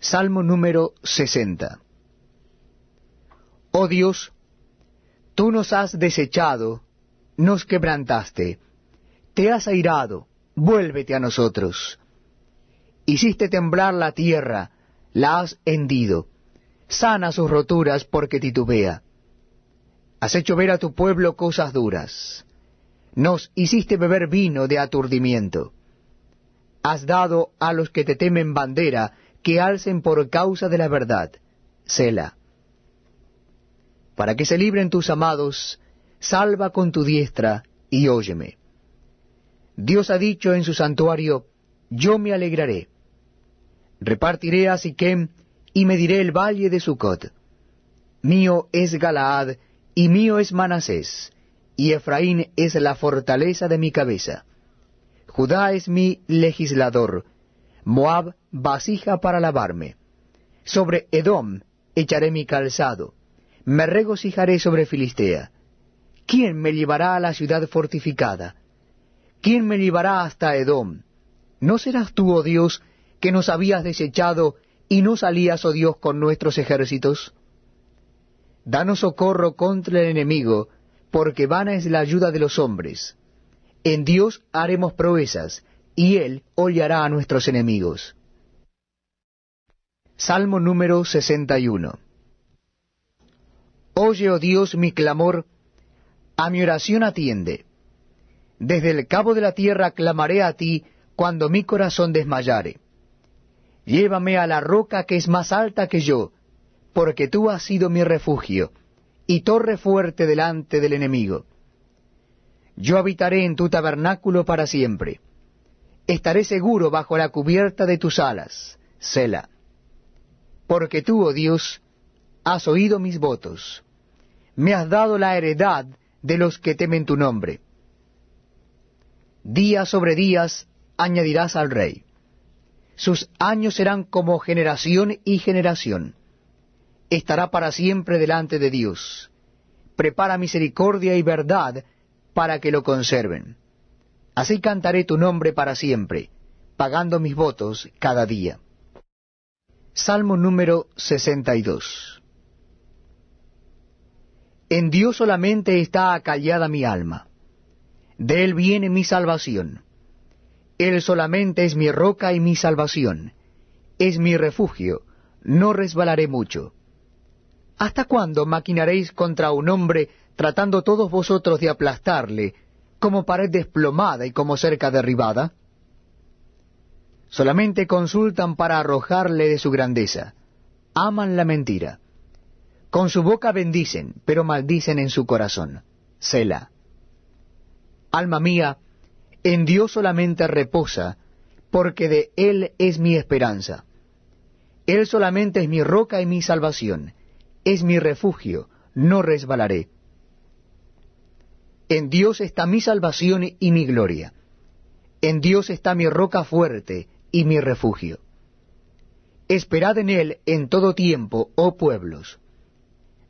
Salmo número 60. Oh Dios, tú nos has desechado, nos quebrantaste, te has airado, vuélvete a nosotros. Hiciste temblar la tierra, la has hendido, sana sus roturas porque titubea. Has hecho ver a tu pueblo cosas duras, nos hiciste beber vino de aturdimiento. Has dado a los que te temen bandera, que alcen por causa de la verdad. Sela. Para que se libren tus amados, salva con tu diestra y óyeme. Dios ha dicho en su santuario, yo me alegraré. Repartiré a Siquem y mediré el valle de Sucot. Mío es Galaad y mío es Manasés, y Efraín es la fortaleza de mi cabeza. Judá es mi legislador, Moab, vasija para lavarme. Sobre Edom echaré mi calzado. Me regocijaré sobre Filistea. ¿Quién me llevará a la ciudad fortificada? ¿Quién me llevará hasta Edom? ¿No serás tú, oh Dios, que nos habías desechado y no salías, oh Dios, con nuestros ejércitos? Danos socorro contra el enemigo, porque vana es la ayuda de los hombres. En Dios haremos proezas, y Él hollará a nuestros enemigos. Salmo número 61 Oye, oh Dios, mi clamor, a mi oración atiende. Desde el cabo de la tierra clamaré a ti cuando mi corazón desmayare. Llévame a la roca que es más alta que yo, porque tú has sido mi refugio, y torre fuerte delante del enemigo. Yo habitaré en tu tabernáculo para siempre estaré seguro bajo la cubierta de tus alas, Sela. Porque tú, oh Dios, has oído mis votos, me has dado la heredad de los que temen tu nombre. Día sobre días añadirás al rey. Sus años serán como generación y generación. Estará para siempre delante de Dios. Prepara misericordia y verdad para que lo conserven. Así cantaré tu nombre para siempre, pagando mis votos cada día. Salmo número 62. En Dios solamente está acallada mi alma. De Él viene mi salvación. Él solamente es mi roca y mi salvación. Es mi refugio. No resbalaré mucho. ¿Hasta cuándo maquinaréis contra un hombre tratando todos vosotros de aplastarle? como pared desplomada y como cerca derribada? Solamente consultan para arrojarle de su grandeza. Aman la mentira. Con su boca bendicen, pero maldicen en su corazón. Sela. Alma mía, en Dios solamente reposa, porque de Él es mi esperanza. Él solamente es mi roca y mi salvación, es mi refugio, no resbalaré. En Dios está mi salvación y mi gloria. En Dios está mi roca fuerte y mi refugio. Esperad en Él en todo tiempo, oh pueblos.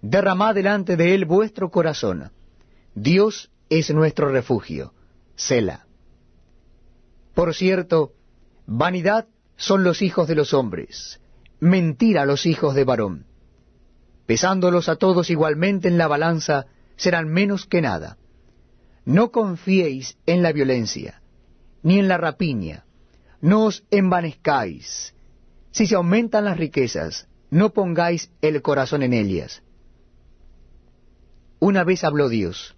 Derramad delante de Él vuestro corazón. Dios es nuestro refugio. Sela. Por cierto, vanidad son los hijos de los hombres, mentira los hijos de varón. Pesándolos a todos igualmente en la balanza, serán menos que nada. No confiéis en la violencia, ni en la rapiña, no os envanezcáis. Si se aumentan las riquezas, no pongáis el corazón en ellas. Una vez habló Dios,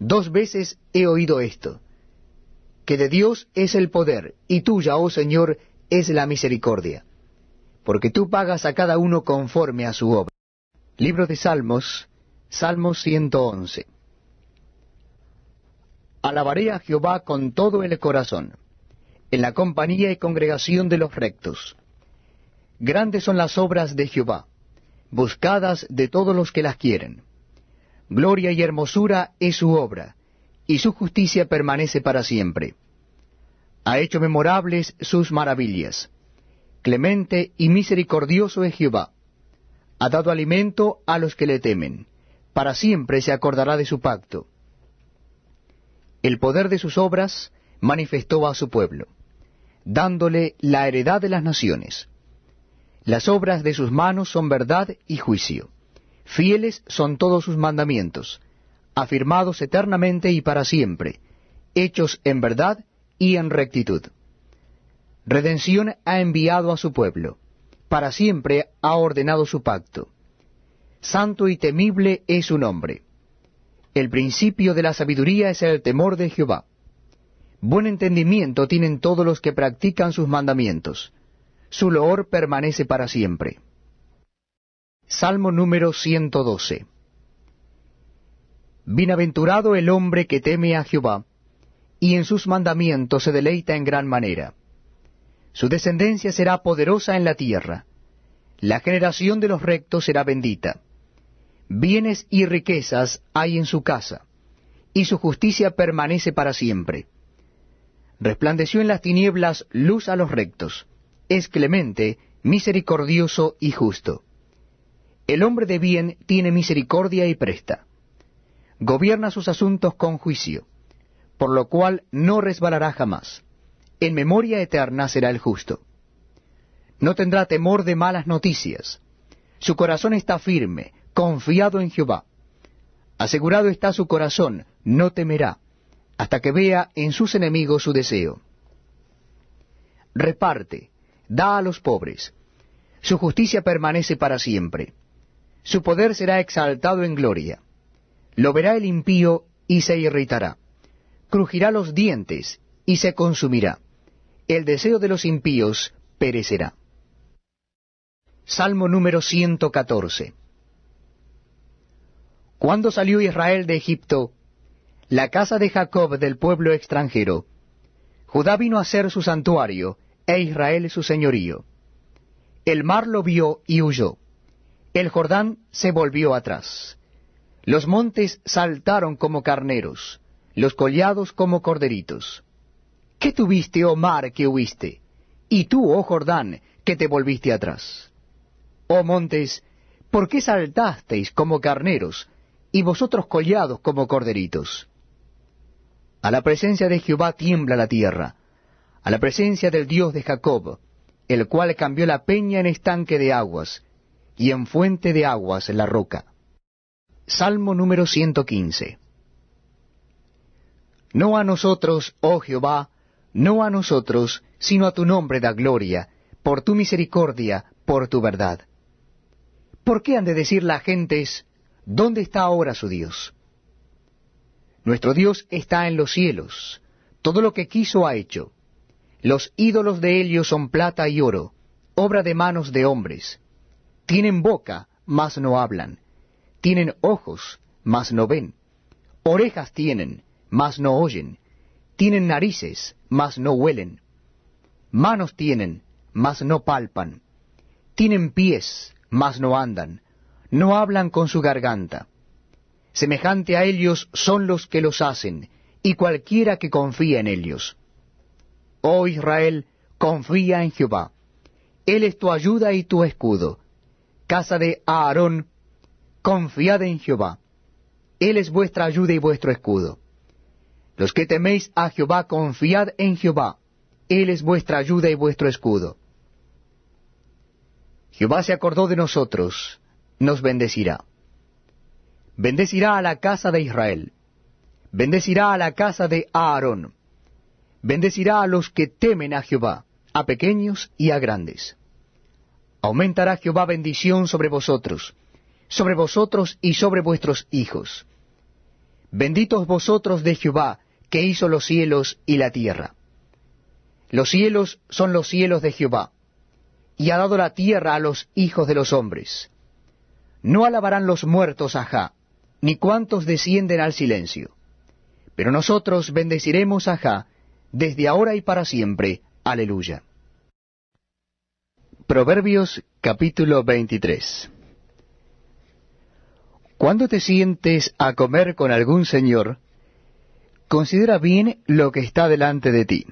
dos veces he oído esto, que de Dios es el poder, y tuya, oh Señor, es la misericordia, porque tú pagas a cada uno conforme a su obra. Libro de Salmos, Salmo 111. Alabaré a Jehová con todo el corazón, en la compañía y congregación de los rectos. Grandes son las obras de Jehová, buscadas de todos los que las quieren. Gloria y hermosura es su obra, y su justicia permanece para siempre. Ha hecho memorables sus maravillas. Clemente y misericordioso es Jehová. Ha dado alimento a los que le temen. Para siempre se acordará de su pacto el poder de sus obras manifestó a su pueblo, dándole la heredad de las naciones. Las obras de sus manos son verdad y juicio. Fieles son todos sus mandamientos, afirmados eternamente y para siempre, hechos en verdad y en rectitud. Redención ha enviado a su pueblo, para siempre ha ordenado su pacto. Santo y temible es su nombre. El principio de la sabiduría es el temor de Jehová. Buen entendimiento tienen todos los que practican sus mandamientos. Su loor permanece para siempre. Salmo número 112. Bienaventurado el hombre que teme a Jehová, y en sus mandamientos se deleita en gran manera. Su descendencia será poderosa en la tierra. La generación de los rectos será bendita. Bienes y riquezas hay en su casa, y su justicia permanece para siempre. Resplandeció en las tinieblas luz a los rectos. Es clemente, misericordioso y justo. El hombre de bien tiene misericordia y presta. Gobierna sus asuntos con juicio, por lo cual no resbalará jamás. En memoria eterna será el justo. No tendrá temor de malas noticias. Su corazón está firme, confiado en Jehová. Asegurado está su corazón, no temerá, hasta que vea en sus enemigos su deseo. Reparte, da a los pobres. Su justicia permanece para siempre. Su poder será exaltado en gloria. Lo verá el impío y se irritará. Crujirá los dientes y se consumirá. El deseo de los impíos perecerá. Salmo número 114. Cuando salió Israel de Egipto, la casa de Jacob del pueblo extranjero, Judá vino a ser su santuario, e Israel su señorío. El mar lo vio y huyó. El Jordán se volvió atrás. Los montes saltaron como carneros, los collados como corderitos. ¿Qué tuviste, oh mar, que huiste? Y tú, oh Jordán, que te volviste atrás. Oh montes, ¿por qué saltasteis como carneros y vosotros collados como corderitos. A la presencia de Jehová tiembla la tierra, a la presencia del Dios de Jacob, el cual cambió la peña en estanque de aguas, y en fuente de aguas la roca. Salmo número 115. No a nosotros, oh Jehová, no a nosotros, sino a tu nombre da gloria, por tu misericordia, por tu verdad. ¿Por qué han de decir las gentes, ¿Dónde está ahora su Dios? Nuestro Dios está en los cielos, todo lo que quiso ha hecho. Los ídolos de Helio son plata y oro, obra de manos de hombres. Tienen boca, mas no hablan. Tienen ojos, mas no ven. Orejas tienen, mas no oyen. Tienen narices, mas no huelen. Manos tienen, mas no palpan. Tienen pies, mas no andan no hablan con su garganta. Semejante a ellos son los que los hacen, y cualquiera que confía en ellos. Oh Israel, confía en Jehová. Él es tu ayuda y tu escudo. Casa de Aarón, confiad en Jehová. Él es vuestra ayuda y vuestro escudo. Los que teméis a Jehová, confiad en Jehová. Él es vuestra ayuda y vuestro escudo. Jehová se acordó de nosotros nos bendecirá. Bendecirá a la casa de Israel, bendecirá a la casa de Aarón, bendecirá a los que temen a Jehová, a pequeños y a grandes. Aumentará Jehová bendición sobre vosotros, sobre vosotros y sobre vuestros hijos. Benditos vosotros de Jehová, que hizo los cielos y la tierra. Los cielos son los cielos de Jehová, y ha dado la tierra a los hijos de los hombres. No alabarán los muertos a ni cuantos descienden al silencio. Pero nosotros bendeciremos a desde ahora y para siempre. Aleluya. Proverbios capítulo 23 Cuando te sientes a comer con algún señor, considera bien lo que está delante de ti,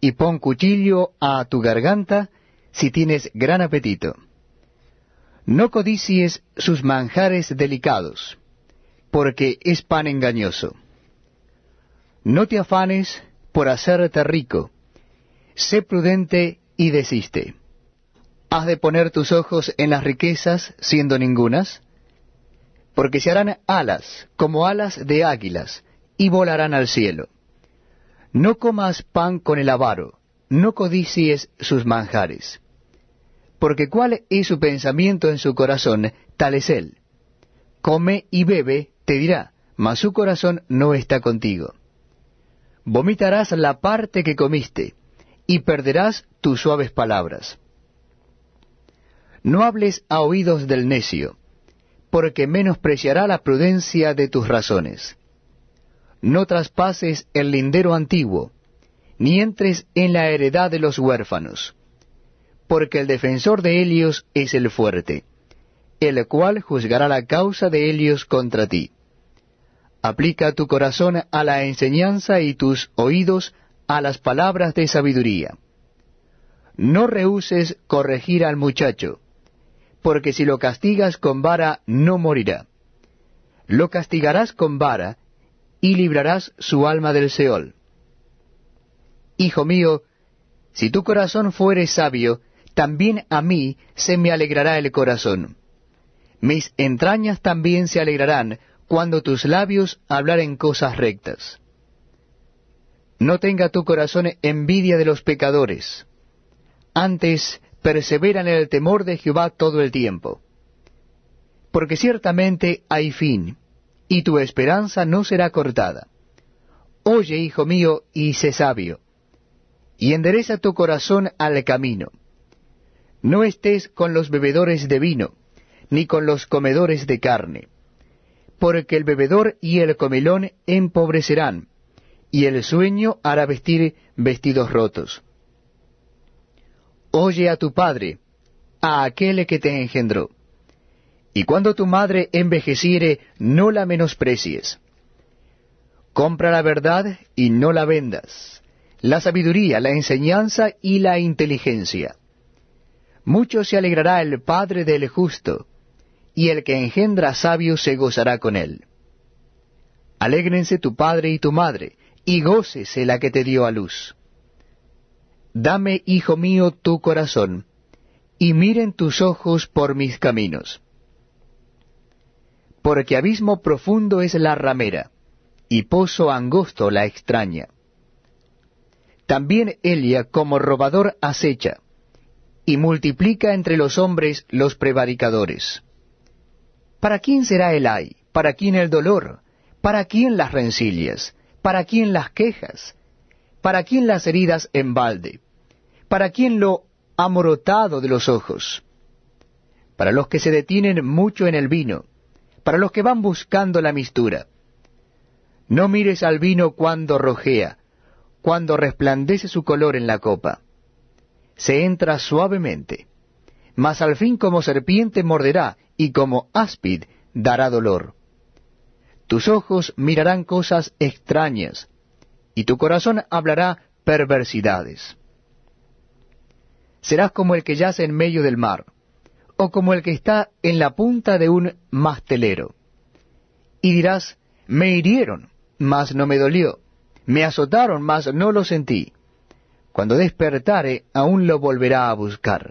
y pon cuchillo a tu garganta si tienes gran apetito no codicies sus manjares delicados, porque es pan engañoso. No te afanes por hacerte rico, sé prudente y desiste. ¿Has de poner tus ojos en las riquezas siendo ningunas? Porque se harán alas como alas de águilas y volarán al cielo. No comas pan con el avaro, no codicies sus manjares porque cuál es su pensamiento en su corazón, tal es él. Come y bebe, te dirá, mas su corazón no está contigo. Vomitarás la parte que comiste, y perderás tus suaves palabras. No hables a oídos del necio, porque menospreciará la prudencia de tus razones. No traspases el lindero antiguo, ni entres en la heredad de los huérfanos porque el defensor de Helios es el fuerte, el cual juzgará la causa de Helios contra ti. Aplica tu corazón a la enseñanza y tus oídos a las palabras de sabiduría. No rehuses corregir al muchacho, porque si lo castigas con vara no morirá. Lo castigarás con vara y librarás su alma del Seol. Hijo mío, si tu corazón fuere sabio, también a mí se me alegrará el corazón. Mis entrañas también se alegrarán cuando tus labios hablaren cosas rectas. No tenga tu corazón envidia de los pecadores. Antes, persevera en el temor de Jehová todo el tiempo. Porque ciertamente hay fin, y tu esperanza no será cortada. Oye, hijo mío, y sé sabio, y endereza tu corazón al camino no estés con los bebedores de vino, ni con los comedores de carne, porque el bebedor y el comelón empobrecerán, y el sueño hará vestir vestidos rotos. Oye a tu padre, a aquel que te engendró, y cuando tu madre envejeciere, no la menosprecies. Compra la verdad y no la vendas, la sabiduría, la enseñanza y la inteligencia mucho se alegrará el Padre del justo, y el que engendra sabio se gozará con él. Alégrense tu padre y tu madre, y gócese la que te dio a luz. Dame, hijo mío, tu corazón, y miren tus ojos por mis caminos. Porque abismo profundo es la ramera, y pozo angosto la extraña. También Elia como robador acecha y multiplica entre los hombres los prevaricadores. ¿Para quién será el ay? ¿Para quién el dolor? ¿Para quién las rencillas? ¿Para quién las quejas? ¿Para quién las heridas en balde? ¿Para quién lo amorotado de los ojos? Para los que se detienen mucho en el vino, para los que van buscando la mistura. No mires al vino cuando rojea, cuando resplandece su color en la copa se entra suavemente. Mas al fin como serpiente morderá, y como áspid dará dolor. Tus ojos mirarán cosas extrañas, y tu corazón hablará perversidades. Serás como el que yace en medio del mar, o como el que está en la punta de un mastelero. Y dirás, me hirieron, mas no me dolió, me azotaron, mas no lo sentí. Cuando despertare, aún lo volverá a buscar.